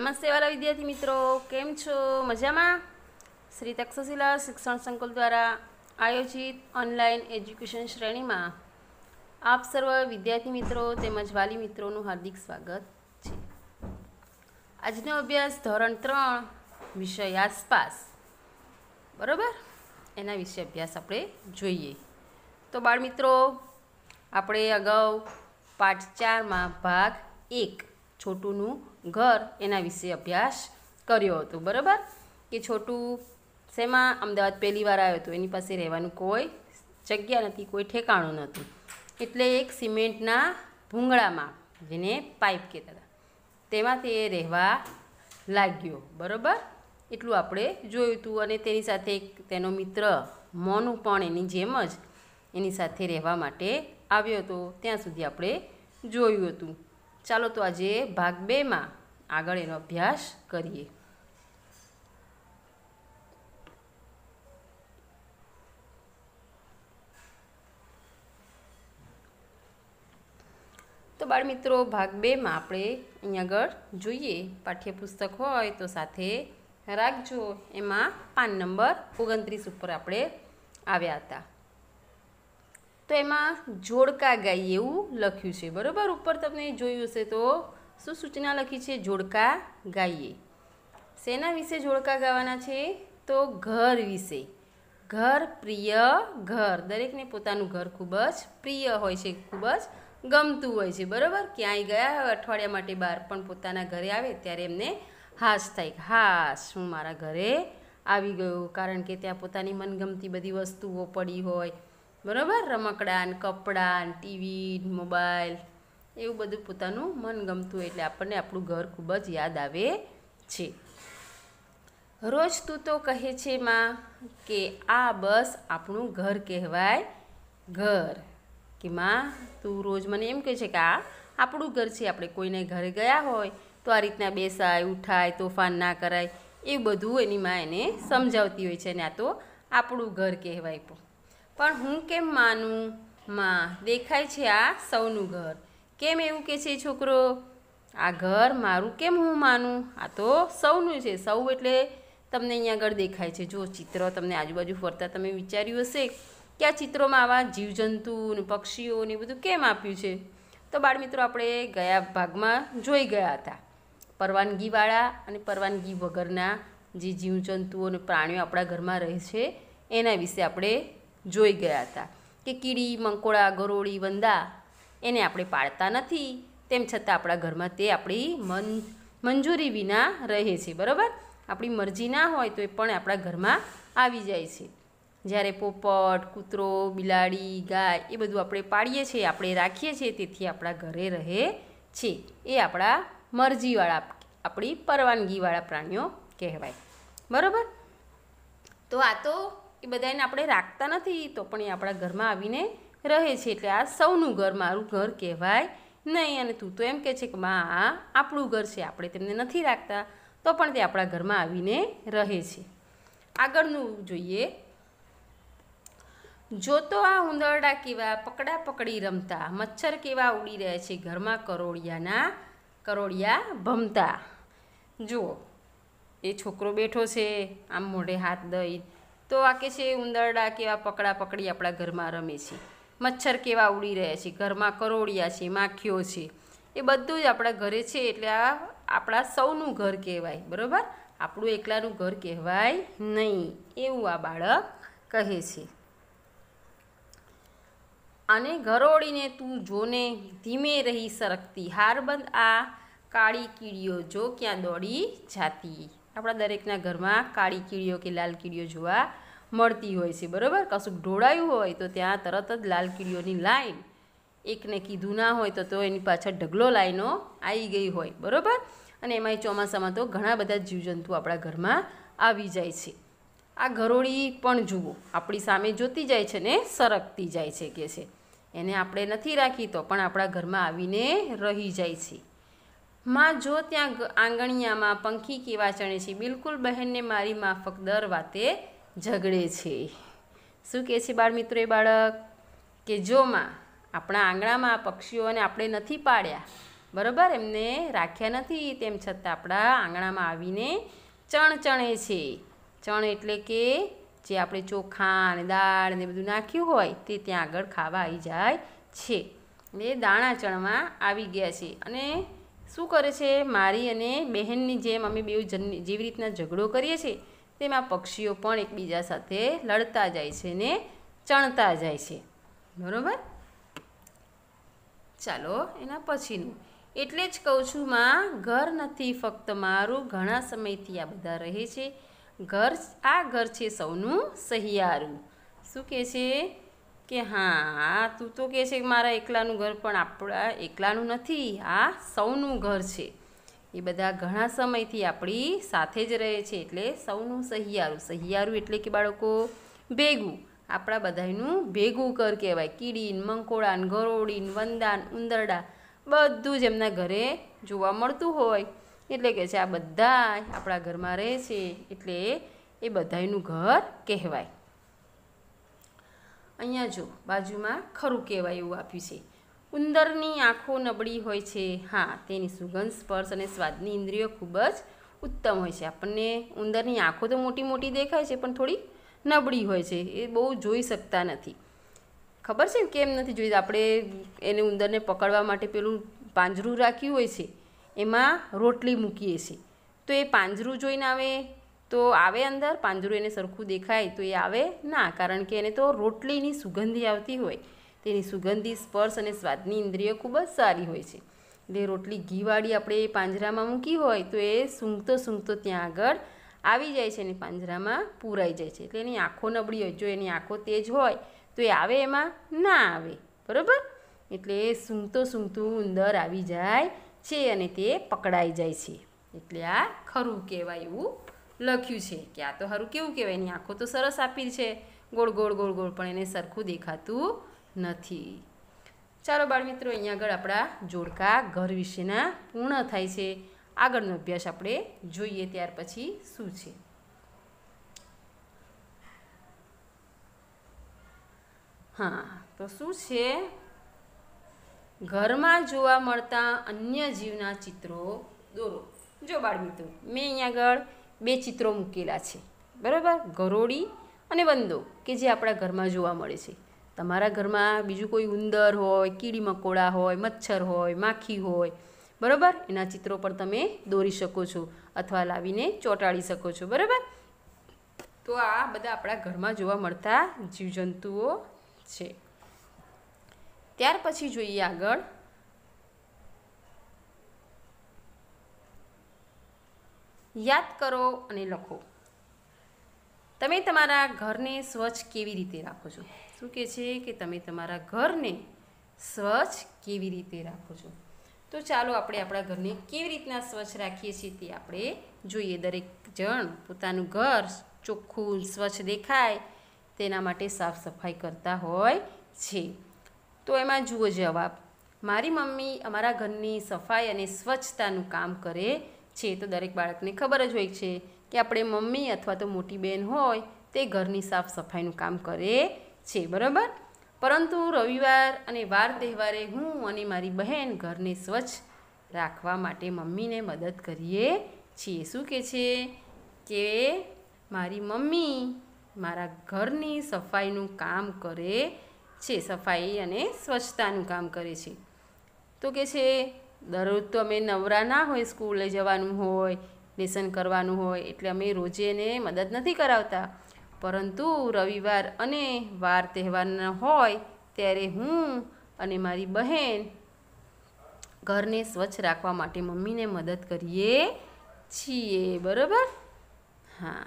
નમસ્તે વાલા વિદ્યાર્થી મિત્રો કેમ છો મજામાં શ્રી તક્ષશિલા શિક્ષણ સંકુલ દ્વારા આયોજિત ઓનલાઈન એજ્યુકેશન શ્રેણીમાં આપ સર્વ વિદ્યાર્થી મિત્રો તેમજ વાલી મિત્રોનું હાર્દિક સ્વાગત છે આજનો અભ્યાસ ધોરણ ત્રણ વિષય આસપાસ બરાબર એના વિશે અભ્યાસ આપણે જોઈએ તો બાળમિત્રો આપણે અગાઉ પાઠ ચારમાં ભાગ એક છોટુનું ઘર એના વિશે અભ્યાસ કર્યો હતો બરાબર કે છોટું શેમાં અમદાવાદ પહેલીવાર આવ્યો હતો એની પાસે રહેવાનું કોઈ જગ્યા નથી કોઈ ઠેકાણું નહોતું એટલે એક સિમેન્ટના ભૂંગળામાં જેને પાઇપ કહેતા હતા તેમાંથી એ રહેવા લાગ્યો બરાબર એટલું આપણે જોયું હતું અને તેની સાથે એક તેનો મિત્ર મોનું પણ એની જેમ જ એની સાથે રહેવા માટે આવ્યો હતો ત્યાં સુધી આપણે જોયું હતું ચાલો તો આજે ભાગ બેમાં આગળ એનો અભ્યાસ કરીએ તો બાળમિત્રો ભાગ બેમાં આપણે અહીંયા આગળ જોઈએ પાઠ્યપુસ્તક હોય તો સાથે રાખજો એમાં પાન નંબર ઓગણત્રીસ ઉપર આપણે આવ્યા હતા તો એમાં જોડકા ગાય એવું લખ્યું છે બરાબર ઉપર તમને જોયું હશે તો શું સૂચના લખી છે જોડકા ગાઈએ શેના વિશે જોડકા ગાવાના છે તો ઘર વિશે ઘર પ્રિય ઘર દરેકને પોતાનું ઘર ખૂબ જ પ્રિય હોય છે ખૂબ જ ગમતું હોય છે બરાબર ક્યાંય ગયા હોય અઠવાડિયા માટે બહાર પણ પોતાના ઘરે આવે ત્યારે એમને હાશ થાય હાશ હું મારા ઘરે આવી ગયો કારણ કે ત્યાં પોતાની મનગમતી બધી વસ્તુઓ પડી હોય બરાબર કપડા ને ટીવી મોબાઈલ એવું બધું પોતાનું મનગમતું એટલે આપણને આપણું ઘર ખૂબ જ યાદ આવે છે રોજ તું તો કહે છે માં કે આ બસ આપણું ઘર કહેવાય ઘર કે માં તું રોજ મને એમ કહે છે કે આ આપણું ઘર છે આપણે કોઈને ઘરે ગયા હોય તો આ રીતના બેસાય ઉઠાય તોફાન ના કરાય એ બધું એની માં એને સમજાવતી હોય છે અને આ તો આપણું ઘર કહેવાય પણ હું કેમ માનું માં દેખાય છે આ સૌનું ઘર કેમ એવું કે છે છોકરો આ ઘર મારું કેમ હું માનું આ તો સૌનું છે સૌ એટલે તમને અહીંયા આગળ દેખાય છે જો ચિત્ર તમને આજુબાજુ ફરતા તમે વિચાર્યું હશે કે આ ચિત્રોમાં આવા જીવજંતુ ને પક્ષીઓ ને બધું કેમ આપ્યું છે તો બાળમિત્રો આપણે ગયા ભાગમાં જોઈ ગયા હતા પરવાનગીવાળા અને પરવાનગી વગરના જે જીવજંતુઓ અને પ્રાણીઓ આપણા ઘરમાં રહે છે એના વિશે આપણે જોઈ ગયા હતા કે કીડી મંકોડા ગરોળી વંદા એને આપણે પાળતા નથી તેમ છતાં આપણા ઘરમાં તે આપણી મન મંજૂરી વિના રહે છે બરાબર આપણી મરજી ના હોય તો એ પણ આપણા ઘરમાં આવી જાય છે જ્યારે પોપટ કૂતરો બિલાડી ગાય એ બધું આપણે પાડીએ છીએ આપણે રાખીએ છીએ તેથી આપણા ઘરે રહે છે એ આપણા મરજીવાળા આપણી પરવાનગીવાળા પ્રાણીઓ કહેવાય બરાબર તો આ તો એ બધાને આપણે રાખતા નથી તો પણ એ આપણા ઘરમાં આવીને રહે છે એટલે આ સૌનું ઘર મારું ઘર કહેવાય નહીં અને તું તો એમ કહે છે કે માં આ આપણું ઘર છે આપણે તેમને નથી રાખતા તો પણ તે આપણા ઘરમાં આવીને રહે છે આગળનું જોઈએ જો તો આ ઉંદરડા કેવા પકડા પકડી રમતા મચ્છર કેવા ઉડી રહે છે ઘરમાં કરોળિયાના કરોળિયા ભમતા જુઓ એ છોકરો બેઠો છે આમ મોઢે હાથ દઈ તો આ કે છે ઉંદરડા કેવા પકડા પકડી આપણા ઘરમાં રમે છે મચ્છર કેવા ઉડી રહ્યા છે ઘરમાં કરોળિયા છે માખીઓ છે એ બધું જ આપણા ઘરે છે એટલે આ આપણા સૌનું ઘર કહેવાય બરાબર આપણું એકલાનું ઘર કહેવાય નહીં એવું આ બાળક કહે છે અને ઘરોળીને તું જોને ધીમે રહી સરકતી હારબંધ આ કાળી કીડીઓ જો ક્યાં દોડી જાતી આપણા દરેકના ઘરમાં કાળી કીડીઓ કે લાલ કીડીઓ જોવા મળતી હોય છે બરાબર કશુંક ઢોળાયું હોય તો ત્યાં તરત જ લાલ કીડીઓની લાઈન એકને કીધું ના હોય તો તો એની પાછળ ઢગલો લાઈનો આવી ગઈ હોય બરાબર અને એમાંય ચોમાસામાં તો ઘણા બધા જીવજંતુ આપણા ઘરમાં આવી જાય છે આ ઘરોળી પણ જુઓ આપણી સામે જોતી જાય છે ને સરકતી જાય છે કે છે એને આપણે નથી રાખી તો પણ આપણા ઘરમાં આવીને રહી જાય છે માં જો ત્યાં આંગણિયામાં પંખી કેવા ચણે છે બિલકુલ બહેનને મારી માફક દર વાતે ઝઘડે છે શું કહે છે બાળ મિત્રો એ બાળક કે જો માં આપણા આંગણામાં પક્ષીઓને આપણે નથી પાડ્યા બરાબર એમને રાખ્યા નથી તેમ છતાં આપણા આંગણામાં આવીને ચણ ચણે છે ચણ એટલે કે જે આપણે ચોખા અને દાળ ને બધું નાખ્યું હોય તે ત્યાં આગળ ખાવા આવી જાય છે એ દાણા ચણમાં આવી ગયા છે અને શું કરે છે મારી અને બહેનની જેમ અમે બે જેવી રીતના ઝઘડો કરીએ છીએ તેમાં પક્ષીઓ પણ એકબીજા સાથે લડતા જાય છે ને ચણતા જાય છે બરાબર ચાલો એના પછીનું એટલે જ કહું છું માં ઘર નથી ફક્ત મારું ઘણા સમયથી આ બધા રહે છે ઘર આ ઘર છે સૌનું સહિયારું શું કહે છે કે હા તું તો કહે છે મારા એકલાનું ઘર પણ આપણા એકલાનું નથી આ સૌનું ઘર છે એ બધા ઘણા સમયથી આપણી સાથે જ રહે છે એટલે સૌનું સહિયારું સહિયારું એટલે કે બાળકો ભેગું આપણા બધાનું ભેગું કર કહેવાય કીડીન મંકોડાન ગરોડીન વંદાન ઉંદરડા બધું જ એમના ઘરે જોવા મળતું હોય એટલે કે છે આ બધા આપણા ઘરમાં રહે છે એટલે એ બધાનું ઘર કહેવાય અહીંયા જો બાજુમાં ખરું કહેવાય એવું આપ્યું છે ઉંદરની આંખો નબળી હોય છે હા તેની સુગંધ સ્પર્શ અને સ્વાદની ઇન્દ્રિયો ખૂબ જ ઉત્તમ હોય છે આપણને ઉંદરની આંખો તો મોટી મોટી દેખાય છે પણ થોડી નબળી હોય છે એ બહુ જોઈ શકતા નથી ખબર છે ને કેમ નથી જોઈ આપણે એને ઉંદરને પકડવા માટે પેલું પાંજરું રાખ્યું હોય છે એમાં રોટલી મૂકીએ છીએ તો એ પાંજરું જોઈને આવે તો આવે અંદર પાંજરું એને સરખું દેખાય તો એ આવે ના કારણ કે એને તો રોટલીની સુગંધી આવતી હોય તેની સુગંધી સ્પર્શ અને સ્વાદની ઇન્દ્રિયો ખૂબ જ સારી હોય છે એટલે રોટલી ઘીવાળી આપણે પાંજરામાં મૂકી હોય તો એ સૂંઘતો સૂંઘતો ત્યાં આગળ આવી જાય છે અને પાંજરામાં પૂરાઈ જાય છે એટલે એની આંખો નબળી હોય જો એની આંખો તેજ હોય તો એ આવે એમાં ના આવે બરાબર એટલે એ સૂંઘતો સૂંઘતું ઉંદર આવી જાય છે અને તે પકડાઈ જાય છે એટલે આ ખરું કહેવાય એવું લખ્યું છે કે આ તો સારું કેવું કહેવાય એની આંખો તો સરસ આપી છે ગોળ ગોળ ગોળ ગોળ પણ એને સરખું દેખાતું નથી ચાલો બાળમિત્રો અહીંયા આગળ આપણા જોડકા ઘર વિશેના પૂર્ણ થાય છે આગળનો અભ્યાસ આપણે જોઈએ ત્યાર પછી શું છે હા તો શું છે ઘરમાં જોવા મળતા અન્ય જીવના ચિત્રો દોરો જો બાળમિત્રો મેં અહીંયા આગળ બે ચિત્રો મૂકેલા છે બરાબર ગરોળી અને બંદો કે જે આપણા ઘરમાં જોવા મળે છે તમારા ઘરમાં બીજું કોઈ ઉંદર હોય કીડી મકોડા હોય મચ્છર હોય માખી હોય બરાબર એના ચિત્રો પણ તમે દોરી શકો છો અથવા લાવીને ચોંટાડી શકો છો બરાબર તો આ બધા આપણા ઘરમાં જોવા મળતા જીવજંતુઓ છે ત્યાર પછી જોઈએ આગળ યાદ કરો અને લખો તમે તમારા ઘરને સ્વચ્છ કેવી રીતે રાખો છો શું કહે છે કે તમે તમારા ઘરને સ્વચ્છ કેવી રીતે રાખો છો તો ચાલો આપણે આપણા ઘરને કેવી રીતના સ્વચ્છ રાખીએ છીએ તે આપણે જોઈએ દરેક જણ પોતાનું ઘર ચોખ્ખું સ્વચ્છ દેખાય તેના માટે સાફ સફાઈ કરતા હોય છે તો એમાં જુઓ જવાબ મારી મમ્મી અમારા ઘરની સફાઈ અને સ્વચ્છતાનું કામ કરે છે તો દરેક બાળકને ખબર જ હોય છે કે આપણે મમ્મી અથવા તો મોટી બહેન હોય તે ઘરની સાફ સફાઈનું કામ કરે છે બરાબર પરંતુ રવિવાર અને વાર તહેવારે હું અને મારી બહેન ઘરને સ્વચ્છ રાખવા માટે મમ્મીને મદદ કરીએ છીએ શું કે છે કે મારી મમ્મી મારા ઘરની સફાઈનું કામ કરે છે સફાઈ અને સ્વચ્છતાનું કામ કરે છે તો કે છે દરરોજ તો અમે નવરા ના હોય સ્કૂલે જવાનું હોય લેસન કરવાનું હોય એટલે અમે રોજે એને મદદ નથી કરાવતા પરંતુ રવિવાર અને વાર તહેવારના હોય ત્યારે હું અને મારી બહેન ઘરને સ્વચ્છ રાખવા માટે મમ્મીને મદદ કરીએ છીએ બરાબર હા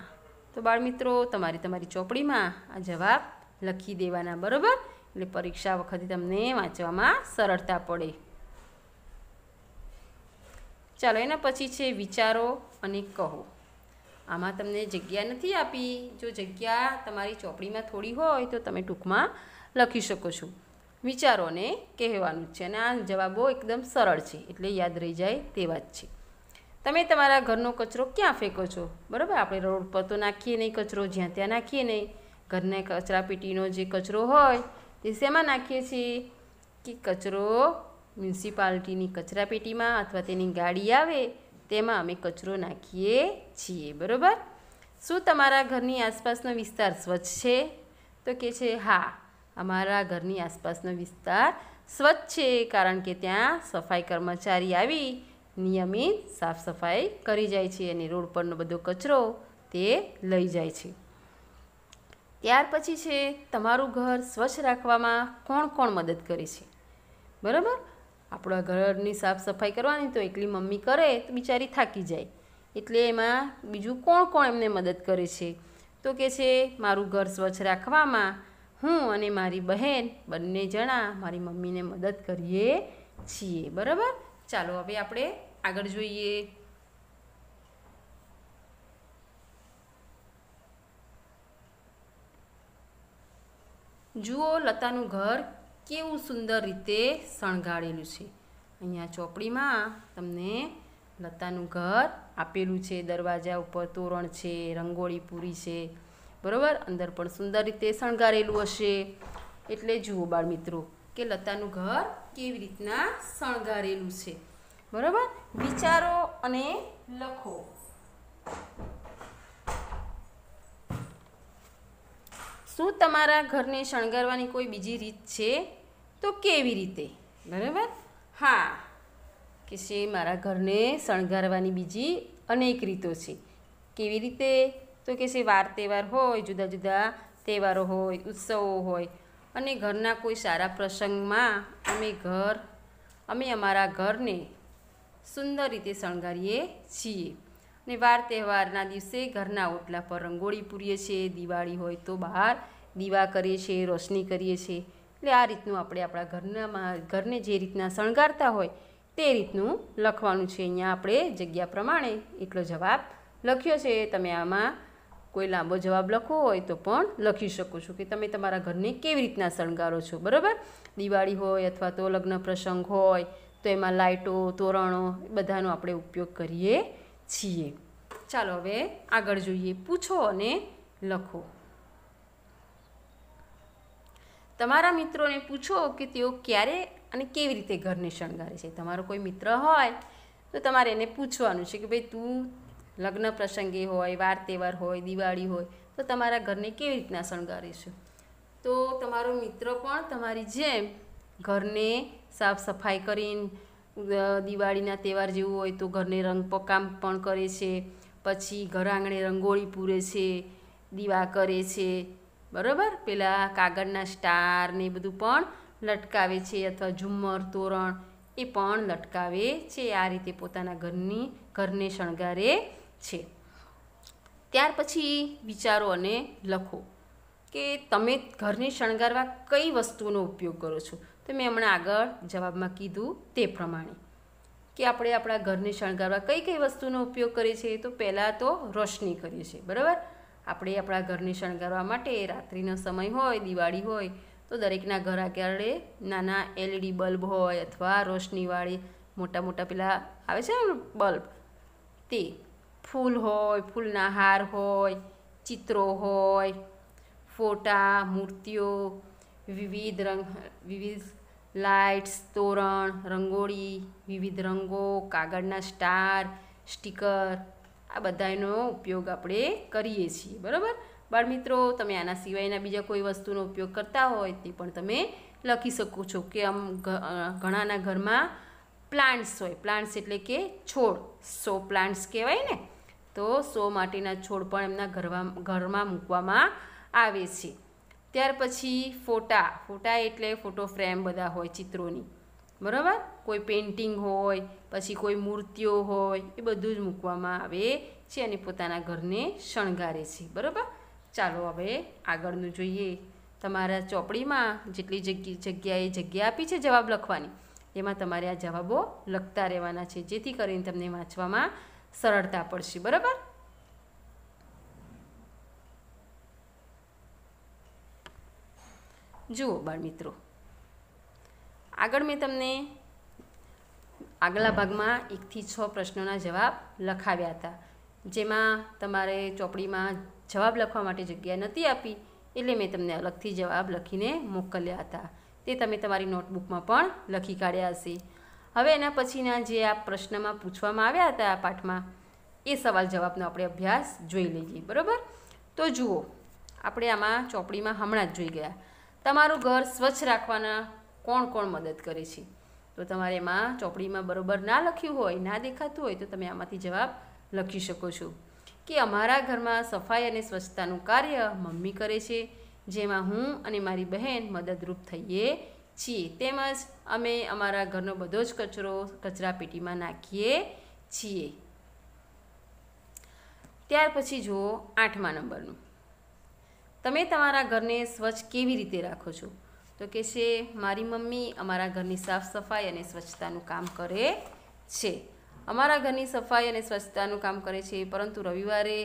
તો બાળમિત્રો તમારી તમારી ચોપડીમાં આ જવાબ લખી દેવાના બરાબર એટલે પરીક્ષા વખતે તમને વાંચવામાં સરળતા પડે ચાલો એના પછી છે વિચારો અને કહો આમાં તમને જગ્યા નથી આપી જો જગ્યા તમારી ચોપડીમાં થોડી હોય તો તમે ટૂંકમાં લખી શકો છો વિચારોને કહેવાનું છે અને આ જવાબો એકદમ સરળ છે એટલે યાદ રહી જાય તેવા જ છે તમે તમારા ઘરનો કચરો ક્યાં ફેંકો છો બરાબર આપણે રોડ પર તો નાખીએ નહીં કચરો જ્યાં ત્યાં નાખીએ નહીં ઘરને કચરાપેટીનો જે કચરો હોય તે શેમાં નાખીએ છીએ કે કચરો મ્યુનિસિપાલિટીની કચરાપેટીમાં અથવા તેની ગાડી આવે તેમાં અમે કચરો નાખીએ છીએ બરાબર શું તમારા ઘરની આસપાસનો વિસ્તાર સ્વચ્છ છે તો કે છે હા અમારા ઘરની આસપાસનો વિસ્તાર સ્વચ્છ છે કારણ કે ત્યાં સફાઈ કર્મચારી આવી નિયમિત સાફ સફાઈ કરી જાય છે અને રોડ પરનો બધો કચરો તે લઈ જાય છે ત્યાર પછી છે તમારું ઘર સ્વચ્છ રાખવામાં કોણ કોણ મદદ કરે છે બરાબર આપણા ઘરની સાફ સફાઈ કરવાની તો એકલી મમ્મી કરે તો બિચારી થાકી જાય એટલે એમાં બીજું કોણ કોણ એમને મદદ કરે છે તો કે છે મારું ઘર સ્વચ્છ રાખવામાં હું અને મારી બહેન બંને જણા મારી મમ્મીને મદદ કરીએ છીએ બરાબર ચાલો હવે આપણે આગળ જોઈએ જુઓ લતાનું ઘર કેવું સુંદર રીતે શણગારેલું છે અહીંયા ચોપડીમાં તમને લતાનું ઘર આપેલું છે દરવાજા ઉપર તોરણ છે રંગોળી પૂરી છે બરાબર અંદર પણ સુંદર રીતે શણગારેલું હશે એટલે જુઓ બાળ મિત્રો કે લતાનું ઘર કેવી રીતના શણગારેલું છે બરાબર વિચારો અને લખો શું તમારા ઘરને શણગારવાની કોઈ બીજી રીત છે તો કેવી રીતે બરાબર હા કે છે મારા ઘરને શણગારવાની બીજી અનેક રીતો છે કેવી રીતે તો કે છે વાર તહેવાર હોય જુદા જુદા તહેવારો હોય ઉત્સવો હોય અને ઘરના કોઈ સારા પ્રસંગમાં અમે ઘર અમે અમારા ઘરને સુંદર રીતે શણગારીએ છીએ ને વાર તહેવારના દિવસે ઘરના ઓટલા પર રંગોળી પૂરીએ છીએ દિવાળી હોય તો બહાર દીવા કરીએ છીએ રોશની કરીએ છીએ એટલે આ રીતનું આપણે આપણા ઘરનામાં ઘરને જે રીતના શણગારતા હોય તે રીતનું લખવાનું છે અહીંયા આપણે જગ્યા પ્રમાણે એટલો જવાબ લખ્યો છે તમે આમાં કોઈ લાંબો જવાબ લખવો હોય તો પણ લખી શકો છો કે તમે તમારા ઘરને કેવી રીતના શણગારો છો બરાબર દિવાળી હોય અથવા તો લગ્ન પ્રસંગ હોય તો એમાં લાઇટો તોરણો બધાનો આપણે ઉપયોગ કરીએ છીએ ચાલો હવે આગળ જોઈએ પૂછો અને લખો તમારા મિત્રોને પૂછો કે તેઓ ક્યારે અને કેવી રીતે ઘરને શણગારે છે તમારો કોઈ મિત્ર હોય તો તમારે એને પૂછવાનું છે કે ભાઈ તું લગ્ન પ્રસંગે હોય વાર તહેવાર હોય દિવાળી હોય તો તમારા ઘરને કેવી રીતના શણગારીશું તો તમારો મિત્ર પણ તમારી જેમ ઘરને સાફ સફાઈ કરીને દિવાળીના તહેવાર જેવું હોય તો ઘરને રંગ રંગપકામ પણ કરે છે પછી ઘર આંગણે રંગોળી પૂરે છે દીવા કરે છે બરાબર પેલા કાગળના સ્ટાર ને બધું પણ લટકાવે છે અથવા ઝુમ્મર તોરણ એ પણ લટકાવે છે આ રીતે પોતાના ઘરની ઘરને શણગારે છે ત્યાર પછી વિચારો અને લખો કે તમે ઘરને શણગારવા કઈ વસ્તુનો ઉપયોગ કરો છો તો મેં હમણાં આગળ જવાબમાં કીધું તે પ્રમાણે કે આપણે આપણા ઘરને શણગારવા કઈ કઈ વસ્તુનો ઉપયોગ કરીએ છીએ તો પહેલાં તો રોશની કરીએ છીએ બરાબર આપણે આપણા ઘરને શણગારવા માટે રાત્રિનો સમય હોય દિવાળી હોય તો દરેકના ઘર આગળ નાના એલઈડી બલ્બ હોય અથવા રોશનીવાળી મોટા મોટા પેલા આવે છે બલ્બ તે ફૂલ હોય ફૂલના હાર હોય ચિત્રો હોય ફોટા મૂર્તિઓ વિવિધ રંગ વિવિધ લાઇટ્સ તોરણ રંગોળી વિવિધ રંગો કાગળના સ્ટાર સ્ટીકર આ બધાનો ઉપયોગ આપણે કરીએ છીએ બરાબર બાળમિત્રો તમે આના સિવાયના બીજા કોઈ વસ્તુનો ઉપયોગ કરતા હોય તે પણ તમે લખી શકો છો કે આમ ઘણાના ઘરમાં પ્લાન્ટ્સ હોય પ્લાન્ટ્સ એટલે કે છોડ સો પ્લાન્ટ્સ કહેવાય ને તો સો માટીના છોડ પણ એમના ઘરમાં ઘરમાં મૂકવામાં આવે છે ત્યાર પછી ફોટા ફોટા એટલે ફોટો ફ્રેમ બધા હોય ચિત્રોની બરાબર કોઈ પેઇન્ટિંગ હોય પછી કોઈ મૂર્તિઓ હોય એ બધું જ મૂકવામાં આવે છે અને પોતાના ઘરને શણગારે છે બરાબર ચાલો હવે આગળનું જોઈએ તમારા ચોપડીમાં જેટલી જગ્યાએ જગ્યા આપી છે જવાબ લખવાની એમાં તમારે આ જવાબો લખતા રહેવાના છે જેથી કરીને તમને વાંચવામાં સરળતા પડશે બરાબર જુઓ બાળમિત્રો આગળ મેં તમને આગલા ભાગમાં એકથી છ પ્રશ્નોના જવાબ લખાવ્યા હતા જેમાં તમારે ચોપડીમાં જવાબ લખવા માટે જગ્યા નહોતી આપી એટલે મેં તમને અલગથી જવાબ લખીને મોકલ્યા હતા તે તમે તમારી નોટબુકમાં પણ લખી કાઢ્યા હશે હવે એના પછીના જે આ પ્રશ્નમાં પૂછવામાં આવ્યા હતા આ પાઠમાં એ સવાલ જવાબનો આપણે અભ્યાસ જોઈ લઈએ બરાબર તો જુઓ આપણે આમાં ચોપડીમાં હમણાં જ જોઈ ગયા તમારું ઘર સ્વચ્છ રાખવાના કોણ કોણ મદદ કરે છે તો તમારે એમાં ચોપડીમાં બરોબર ના લખ્યું હોય ના દેખાતું હોય તો તમે આમાંથી જવાબ લખી શકો છો કે અમારા ઘરમાં સફાઈ અને સ્વચ્છતાનું કાર્ય મમ્મી કરે છે જેમાં હું અને મારી બહેન મદદરૂપ થઈએ છીએ તેમજ અમે અમારા ઘરનો બધો જ કચરો કચરાપેટીમાં નાખીએ છીએ ત્યાર પછી જુઓ આઠમા નંબરનું તમે તમારા ઘરને સ્વચ્છ કેવી રીતે રાખો છો તો કે છે મારી મમ્મી અમારા ઘરની સાફ સફાઈ અને સ્વચ્છતાનું કામ કરે છે અમારા ઘરની સફાઈ અને સ્વચ્છતાનું કામ કરે છે પરંતુ રવિવારે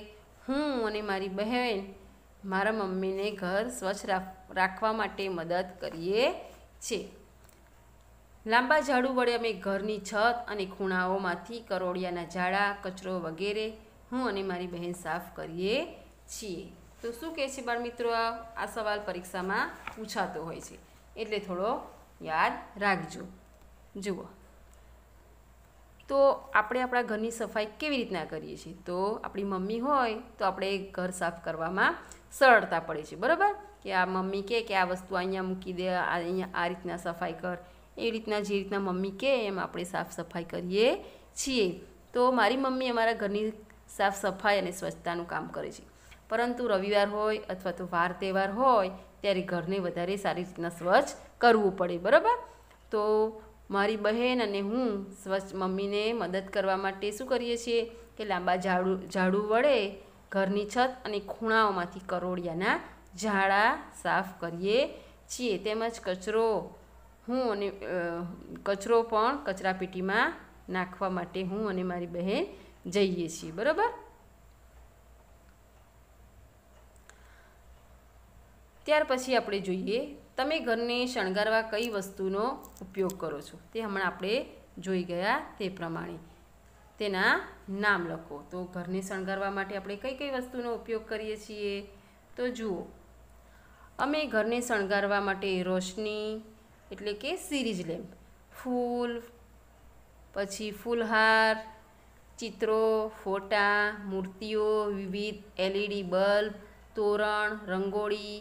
હું અને મારી બહેન મારા મમ્મીને ઘર સ્વચ્છ રાખવા માટે મદદ કરીએ છીએ લાંબા ઝાડુ વડે અમે ઘરની છત અને ખૂણાઓમાંથી કરોળિયાના ઝાડા કચરો વગેરે હું અને મારી બહેન સાફ કરીએ છીએ તો શું કહે છે બાળમિત્રો આ સવાલ પરીક્ષામાં પૂછાતો હોય છે એટલે થોડો યાદ રાખજો જુઓ તો આપણે આપણા ઘરની સફાઈ કેવી રીતના કરીએ છીએ તો આપણી મમ્મી હોય તો આપણે ઘર સાફ કરવામાં સરળતા પડે છે બરાબર કે આ મમ્મી કહે કે આ વસ્તુ અહીંયા મૂકી દે અહીંયા આ રીતના સફાઈ કર એ રીતના જે રીતના મમ્મી કહે એમ આપણે સાફ સફાઈ કરીએ છીએ તો મારી મમ્મી અમારા ઘરની સાફ સફાઈ અને સ્વચ્છતાનું કામ કરે છે પરંતુ રવિવાર હોય અથવા તો વાર તહેવાર હોય ત્યારે ઘરને વધારે સારી રીતના સ્વચ્છ કરવું પડે બરાબર તો મારી બહેન અને હું સ્વચ્છ મમ્મીને મદદ કરવા માટે શું કરીએ છીએ કે લાંબા ઝાડુ ઝાડુ વડે ઘરની છત અને ખૂણાઓમાંથી કરોળિયાના ઝાડા સાફ કરીએ છીએ તેમજ કચરો હું અને કચરો પણ કચરાપેટીમાં નાખવા માટે હું અને મારી બહેન જઈએ છીએ બરાબર ત્યાર પછી આપણે જોઈએ તમે ઘરને શણગારવા કઈ વસ્તુનો ઉપયોગ કરો છો તે હમણાં આપણે જોઈ ગયા તે પ્રમાણે તેના નામ લખો તો ઘરને શણગારવા માટે આપણે કઈ કઈ વસ્તુનો ઉપયોગ કરીએ છીએ તો જુઓ અમે ઘરને શણગારવા માટે રોશની એટલે કે સિરીઝ લેમ્પ ફૂલ પછી ફૂલહાર ચિત્રો ફોટા મૂર્તિઓ વિવિધ એલઈડી બલ્બ તોરણ રંગોળી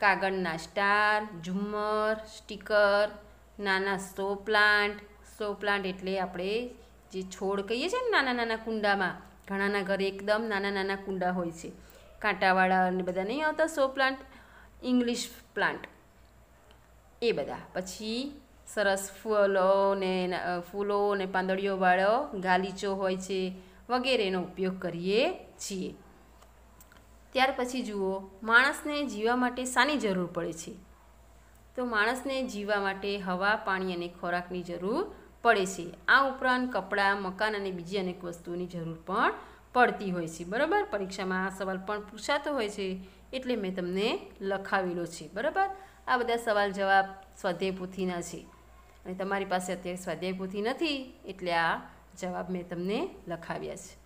કાગળના સ્ટાર ઝુમ્મર સ્ટીકર નાના સો પ્લાન્ટ સો પ્લાન્ટ એટલે આપણે જે છોડ કહીએ છીએ ને નાના નાના કુંડામાં ઘણાના ઘરે એકદમ નાના નાના કુંડા હોય છે કાંટાવાળા અને બધા નહીં આવતા સો પ્લાન્ટ ઇંગ્લિશ પ્લાન્ટ એ બધા પછી સરસ ફૂલો ને ફૂલો ને પાંદડીઓવાળો ગાલીચો હોય છે વગેરેનો ઉપયોગ કરીએ છીએ ત્યાર પછી જુઓ માણસને જીવવા માટે શાની જરૂર પડે છે તો માણસને જીવવા માટે હવા પાણી અને ખોરાકની જરૂર પડે છે આ ઉપરાંત કપડાં મકાન અને બીજી અનેક વસ્તુઓની જરૂર પણ પડતી હોય છે બરાબર પરીક્ષામાં આ સવાલ પણ પૂછાતો હોય છે એટલે મેં તમને લખાવેલો છે બરાબર આ બધા સવાલ જવાબ સ્વાધ્યાય પોથીના છે અને તમારી પાસે અત્યારે સ્વાધ્યાય પોથી નથી એટલે આ જવાબ મેં તમને લખાવ્યા છે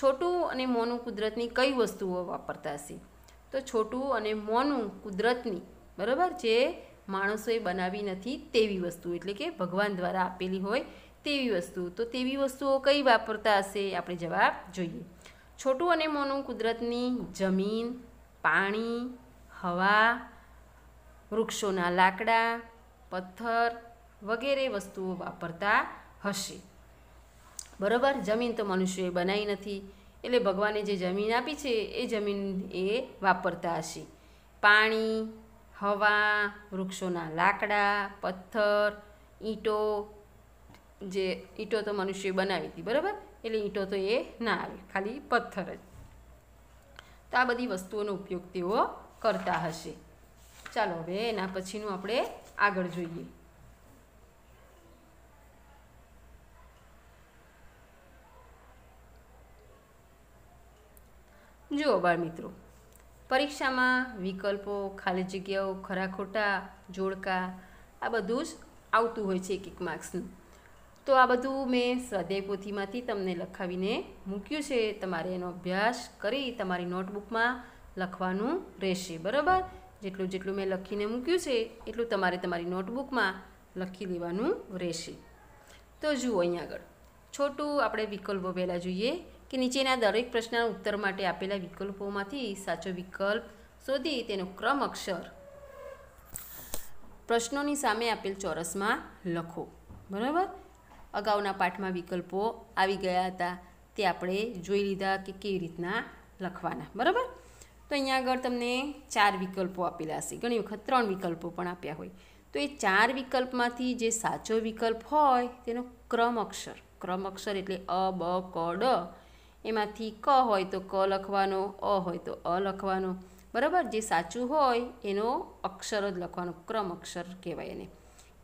છોટું અને મોનું કુદરતની કઈ વસ્તુઓ વાપરતા હશે તો છોટું અને મોનું કુદરતની બરાબર જે માણસોએ બનાવી નથી તેવી વસ્તુ એટલે કે ભગવાન દ્વારા આપેલી હોય તેવી વસ્તુ તો તેવી વસ્તુઓ કઈ વાપરતા હશે આપણે જવાબ જોઈએ છોટું અને મોનું કુદરતની જમીન પાણી હવા વૃક્ષોના લાકડા પથ્થર વગેરે વસ્તુઓ વાપરતા હશે બરાબર જમીન તો મનુષ્યોએ બનાવી નથી એટલે ભગવાને જે જમીન આપી છે એ જમીન એ વાપરતા હશે પાણી હવા વૃક્ષોના લાકડા પથ્થર ઈંટો જે ઈંટો તો મનુષ્યએ બનાવી હતી બરાબર એટલે ઈંટો તો એ ના આવે ખાલી પથ્થર જ તો આ બધી વસ્તુઓનો ઉપયોગ તેઓ કરતા હશે ચાલો હવે એના પછીનું આપણે આગળ જોઈએ જુઓ બાળ મિત્રો પરીક્ષામાં વિકલ્પો ખાલી જગ્યાઓ ખરા ખોટા જોડકા આ બધું જ આવતું હોય છે એક એક માર્ક્સનું તો આ બધું મેં સ્વાધ્યાય પોથીમાંથી તમને લખાવીને મૂક્યું છે તમારે એનો અભ્યાસ કરી તમારી નોટબુકમાં લખવાનું રહેશે બરાબર જેટલું જેટલું મેં લખીને મૂક્યું છે એટલું તમારે તમારી નોટબુકમાં લખી લેવાનું રહેશે તો જુઓ અહીં આગળ છોટું આપણે વિકલ્પો પહેલાં જોઈએ કે નીચેના દરેક પ્રશ્નના ઉત્તર માટે આપેલા વિકલ્પોમાંથી સાચો વિકલ્પ શોધી તેનો ક્રમ અક્ષર પ્રશ્નોની સામે આપેલ ચોરસમાં લખો બરાબર અગાઉના પાઠમાં વિકલ્પો આવી ગયા હતા તે આપણે જોઈ લીધા કે કેવી રીતના લખવાના બરાબર તો અહીંયા આગળ તમને ચાર વિકલ્પો આપેલા હશે ઘણી વખત ત્રણ વિકલ્પો પણ આપ્યા હોય તો એ ચાર વિકલ્પમાંથી જે સાચો વિકલ્પ હોય તેનો ક્રમ અક્ષર ક્રમ અક્ષર એટલે અ બ ક ડ એમાંથી ક હોય તો ક લખવાનો અ હોય તો અ લખવાનો બરાબર જે સાચું હોય એનો અક્ષર જ લખવાનો ક્રમ અક્ષર કહેવાય એને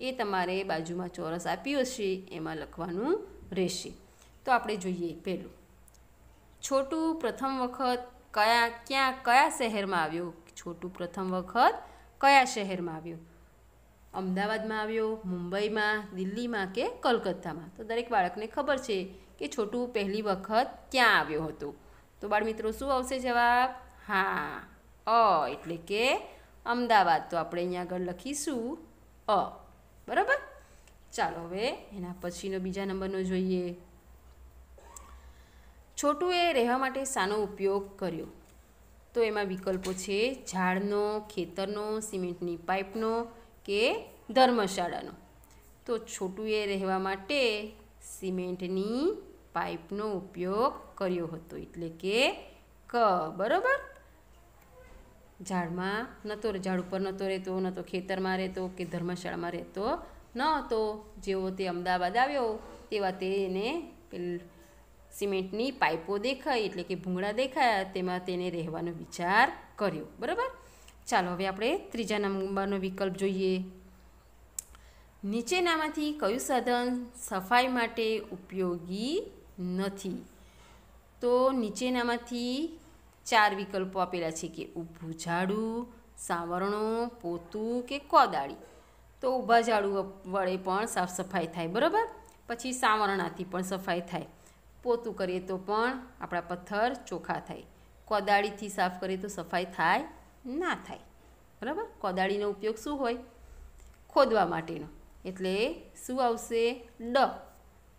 એ તમારે બાજુમાં ચોરસ આપ્યો છે એમાં લખવાનું રહેશે તો આપણે જોઈએ પહેલું છોટું પ્રથમ વખત કયા ક્યાં કયા શહેરમાં આવ્યો છોટું પ્રથમ વખત કયા શહેરમાં આવ્યો અમદાવાદમાં આવ્યો મુંબઈમાં દિલ્હીમાં કે કલકત્તામાં તો દરેક બાળકને ખબર છે કે છોટું પહેલી વખત ક્યાં આવ્યો હતો તો બાળમિત્રો શું આવશે જવાબ હા અ એટલે કે અમદાવાદ તો આપણે અહીંયા આગળ લખીશું અ બરાબર ચાલો હવે એના પછીનો બીજા નંબરનો જોઈએ છોટુએ રહેવા માટે શાનો ઉપયોગ કર્યો તો એમાં વિકલ્પો છે ઝાડનો ખેતરનો સિમેન્ટની પાઇપનો કે ધર્મશાળાનો તો છોટુએ રહેવા માટે સિમેન્ટની પાઇપનો ઉપયોગ કર્યો હતો એટલે કે ક બરોબર ઝાડમાં નહોતો ઝાડ ઉપર નહોતો રહેતો નહોતો ખેતરમાં રહેતો કે ધર્મશાળામાં રહેતો ન હતો જેવો તે અમદાવાદ આવ્યો તેવા તેને સિમેન્ટની પાઇપો દેખાય એટલે કે ભૂંગળા દેખાયા તેમાં તેને રહેવાનો વિચાર કર્યો બરાબર ચાલો હવે આપણે ત્રીજા નંબરનો વિકલ્પ જોઈએ નીચેનામાંથી કયું સાધન સફાઈ માટે ઉપયોગી નથી તો નીચેનામાંથી ચાર વિકલ્પો આપેલા છે કે ઊભું ઝાડું સાવરણું પોતું કે કોદાળી તો ઊભા ઝાડુ વડે પણ સાફ સફાઈ થાય બરાબર પછી સાવરણાથી પણ સફાઈ થાય પોતું કરીએ તો પણ આપણા પથ્થર ચોખ્ખા થાય કોદાળીથી સાફ કરીએ તો સફાઈ થાય ના થાય બરાબર કોદાળીનો ઉપયોગ શું હોય ખોદવા માટેનો એટલે શું આવશે ડ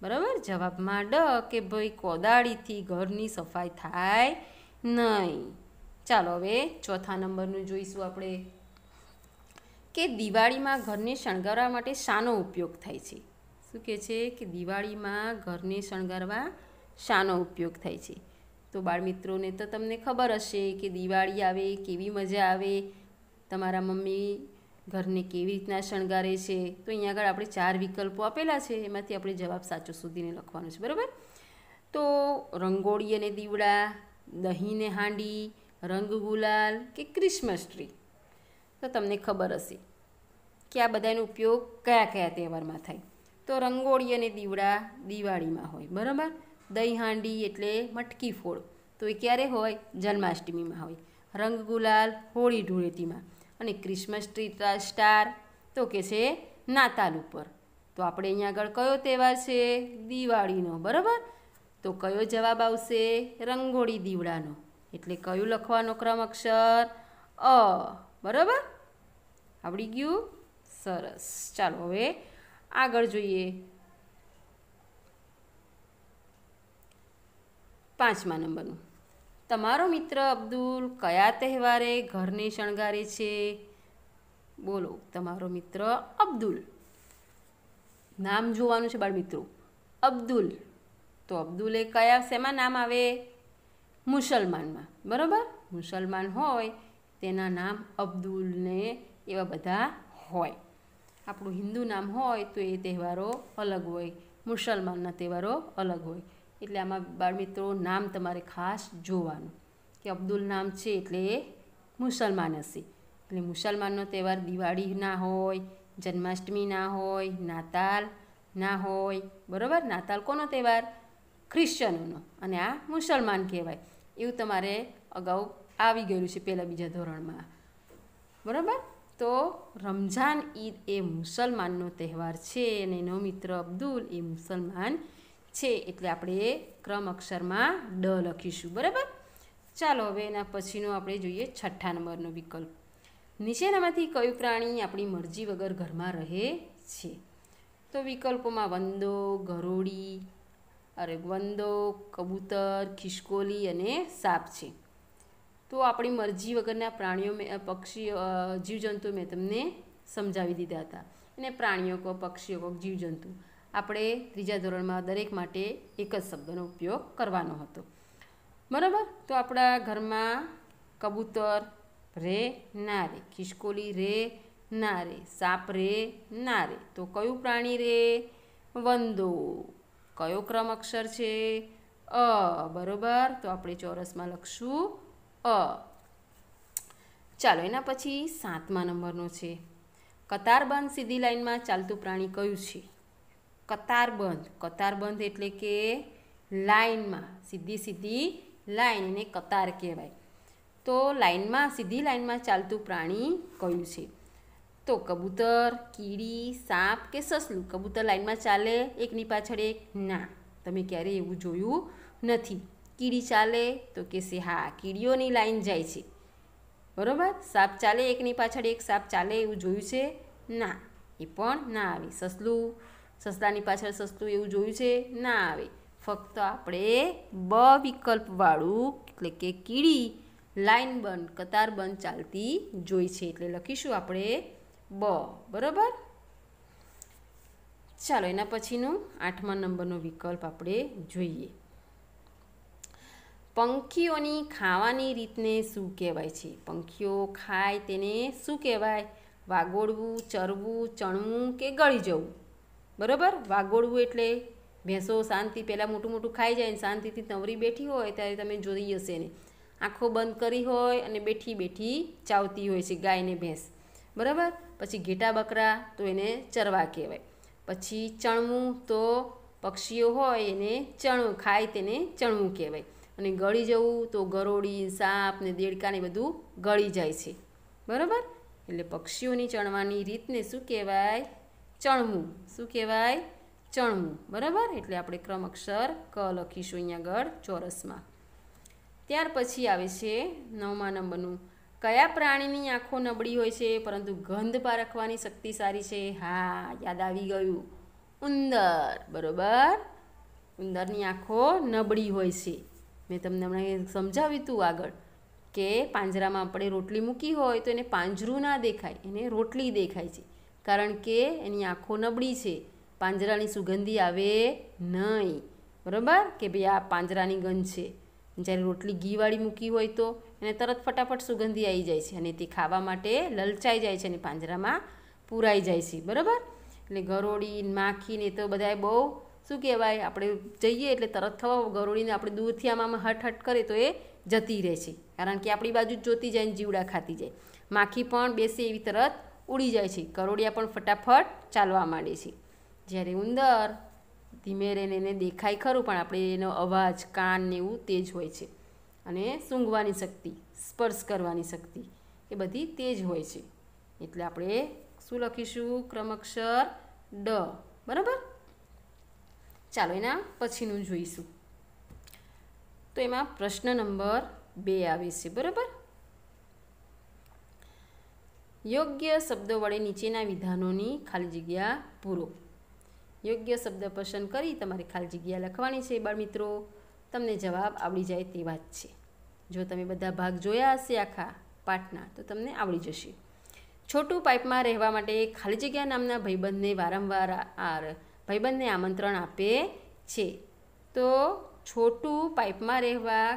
બરાબર જવાબમાં ડ કે ભાઈ કોદાળીથી ઘરની સફાઈ થાય નહીં ચાલો હવે ચોથા નંબરનું જોઈશું આપણે કે દિવાળીમાં ઘરને શણગારવા માટે શાનો ઉપયોગ થાય છે શું કહે છે કે દિવાળીમાં ઘરને શણગારવા શાનો ઉપયોગ થાય છે તો બાળમિત્રોને તો તમને ખબર હશે કે દિવાળી આવે કેવી મજા આવે તમારા મમ્મી ઘરને કેવી રીતના શણગારે છે તો અહીંયા આગળ આપણે ચાર વિકલ્પો આપેલા છે એમાંથી આપણે જવાબ સાચો સુધીને લખવાનો છે બરાબર તો રંગોળી અને દીવડા દહીંને હાંડી રંગ ગુલાલ કે ક્રિસમસ ટ્રી તો તમને ખબર હશે કે આ બધાનો ઉપયોગ કયા કયા તહેવારમાં થાય તો રંગોળી અને દીવડા દિવાળીમાં હોય બરાબર દહીં હાંડી એટલે મટકી ફોડ તો એ ક્યારે હોય જન્માષ્ટમીમાં હોય રંગ ગુલાલ હોળી ધૂળેટીમાં અને ક્રિસમસ ટ્રી સ્ટાર તો કે છે નાતાલ ઉપર તો આપણે અહીંયા આગળ કયો તહેવાર છે દિવાળીનો બરાબર તો કયો જવાબ આવશે રંગોળી દીવડાનો એટલે કયું લખવાનો ક્રમ અક્ષર અ બરાબર આવડી ગયું સરસ ચાલો હવે આગળ જોઈએ પાંચમા નંબરનું તમારો મિત્ર અબ્દુલ કયા તહેવારે ઘરને શણગારે છે બોલો તમારો મિત્ર અબ્દુલ નામ જોવાનું છે બાળ મિત્રો અબ્દુલ તો અબ્દુલે કયા શેમાં નામ આવે મુસલમાનમાં બરાબર મુસલમાન હોય તેના નામ અબ્દુલને એવા બધા હોય આપણું હિન્દુ નામ હોય તો એ તહેવારો અલગ હોય મુસલમાનના તહેવારો અલગ હોય એટલે આમાં બાળમિત્રો નામ તમારે ખાસ જોવાનું કે અબ્દુલ નામ છે એટલે એ મુસલમાન હશે એટલે મુસલમાનનો તહેવાર દિવાળી ના હોય જન્માષ્ટમી ના હોય નાતાલ ના હોય બરાબર નાતાલ કોનો તહેવાર ખ્રિશ્ચનોનો અને આ મુસલમાન કહેવાય એવું તમારે અગાઉ આવી ગયેલું છે પહેલાં બીજા ધોરણમાં બરાબર તો રમઝાન ઈદ એ મુસલમાનનો તહેવાર છે અને એનો મિત્ર અબ્દુલ એ મુસલમાન છે એટલે આપણે ક્રમ અક્ષરમાં ડ લખીશું બરાબર ચાલો હવે એના પછીનો આપણે જોઈએ છઠ્ઠા નંબરનો વિકલ્પ નીચેનામાંથી કયું પ્રાણી આપણી મરજી વગર ઘરમાં રહે છે તો વિકલ્પોમાં વંદો ગરોળી અરે વંદો કબૂતર ખિસકોલી અને સાપ છે તો આપણી મરજી વગરના પ્રાણીઓ મેં પક્ષીઓ જીવજંતુ મેં તમને સમજાવી દીધા હતા અને પ્રાણીઓ કો પક્ષીઓ કહો જીવજંતુ આપણે ત્રીજા ધોરણમાં દરેક માટે એક જ શબ્દનો ઉપયોગ કરવાનો હતો બરાબર તો આપણા ઘરમાં કબૂતર રે ના રે ખિસકોલી રે ના રે સાપ રે ના રે તો કયું પ્રાણી રે વંદો કયો ક્રમ અક્ષર છે અ બરોબર તો આપણે ચોરસમાં લખશું અ ચાલો એના પછી સાતમા નંબરનો છે કતારબંધ સીધી લાઇનમાં ચાલતું પ્રાણી કયું છે કતારબંધ કતારબંધ એટલે કે લાઇનમાં સીધી સીધી લાઇન એને કતાર કહેવાય તો લાઇનમાં સીધી લાઇનમાં ચાલતું પ્રાણી કયું છે તો કબૂતર કીડી સાપ કે સસલું કબૂતર લાઇનમાં ચાલે એકની પાછળ એક ના તમે ક્યારેય એવું જોયું નથી કીડી ચાલે તો કે કહેશે હા કીડીઓની લાઈન જાય છે બરાબર સાપ ચાલે એકની પાછળ એક સાપ ચાલે એવું જોયું છે ના એ પણ ના આવે સસલું સસ્તાની પાછળ સસ્તું એવું જોયું છે ના આવે ફક્ત આપણે બ વિકલ્પવાળું એટલે કે કીડી લાઇન બંધ કતાર બંધ ચાલતી જોઈ છે એટલે લખીશું આપણે બ બરાબર ચાલો એના પછીનું આઠમા નંબરનો વિકલ્પ આપણે જોઈએ પંખીઓની ખાવાની રીતને શું કહેવાય છે પંખીઓ ખાય તેને શું કહેવાય વાગોળવું ચરવું ચણવું કે ગળી જવું બરાબર વાગોળવું એટલે ભેંસો શાંતિ પહેલાં મોટું મોટું ખાઈ જાય ને શાંતિથી નવરી બેઠી હોય ત્યારે તમે જોઈ હશે ને આંખો બંધ કરી હોય અને બેઠી બેઠી ચાવતી હોય છે ગાયને ભેંસ બરાબર પછી ઘેટા બકરા તો એને ચરવા કહેવાય પછી ચણવું તો પક્ષીઓ હોય એને ચણવું ખાય તેને ચણવું કહેવાય અને ગળી જવું તો ગરોળી સાપ ને દેડકાને બધું ગળી જાય છે બરાબર એટલે પક્ષીઓની ચણવાની રીતને શું કહેવાય ચણવું શું કહેવાય ચણવું બરાબર એટલે આપણે ક્રમ અક્ષર ક લખીશું અહીંયા આગળ ચોરસમાં ત્યાર પછી આવે છે નવમા નંબરનું કયા પ્રાણીની આંખો નબળી હોય છે પરંતુ ગંધ પારખવાની શક્તિ સારી છે હા યાદ આવી ગયું ઉંદર બરોબર ઉંદરની આંખો નબળી હોય છે મેં તમને હમણાં સમજાવ્યું હતું આગળ કે પાંજરામાં આપણે રોટલી મૂકી હોય તો એને પાંજરું ના દેખાય એને રોટલી દેખાય છે કારણ કે એની આંખો નબળી છે પાંજરાની સુગંધી આવે નહીં બરાબર કે ભાઈ આ પાંજરાની ગંધ છે જ્યારે રોટલી ઘીવાળી મૂકી હોય તો એને તરત ફટાફટ સુગંધી આવી જાય છે અને તે ખાવા માટે લલચાઈ જાય છે અને પાંજરામાં પૂરાઈ જાય છે બરાબર એટલે ગરોળી માખીને તો બધાએ બહુ શું કહેવાય આપણે જઈએ એટલે તરત ખવા ગરોળીને આપણે દૂરથી આમાં હટ હટ કરે તો એ જતી રહે છે કારણ કે આપણી બાજુ જોતી જાય ને જીવડા ખાતી જાય માખી પણ બેસે એવી તરત ઉડી જાય છે કરોડિયા પણ ફટાફટ ચાલવા માંડે છે જ્યારે ઉંદર ધીમે રહીને એને દેખાય ખરું પણ આપણે એનો અવાજ કાન ને એવું તેજ હોય છે અને સૂંઘવાની શક્તિ સ્પર્શ કરવાની શક્તિ એ બધી તેજ હોય છે એટલે આપણે શું લખીશું ક્રમક્ષર ડ બરાબર ચાલો એના પછીનું જોઈશું તો એમાં પ્રશ્ન નંબર બે આવે છે બરાબર યોગ્ય શબ્દો વડે નીચેના વિધાનોની ખાલી જગ્યા પૂરો યોગ્ય શબ્દ પસંદ કરી તમારે ખાલી જગ્યા લખવાની છે બાળમિત્રો તમને જવાબ આવડી જાય તે વાત છે જો તમે બધા ભાગ જોયા હશે આખા પાઠના તો તમને આવડી જશે છોટું પાઇપમાં રહેવા માટે ખાલી જગ્યા નામના ભાઈબંધને વારંવાર આર ભાઈબંધને આમંત્રણ આપે છે તો છોટું પાઇપમાં રહેવા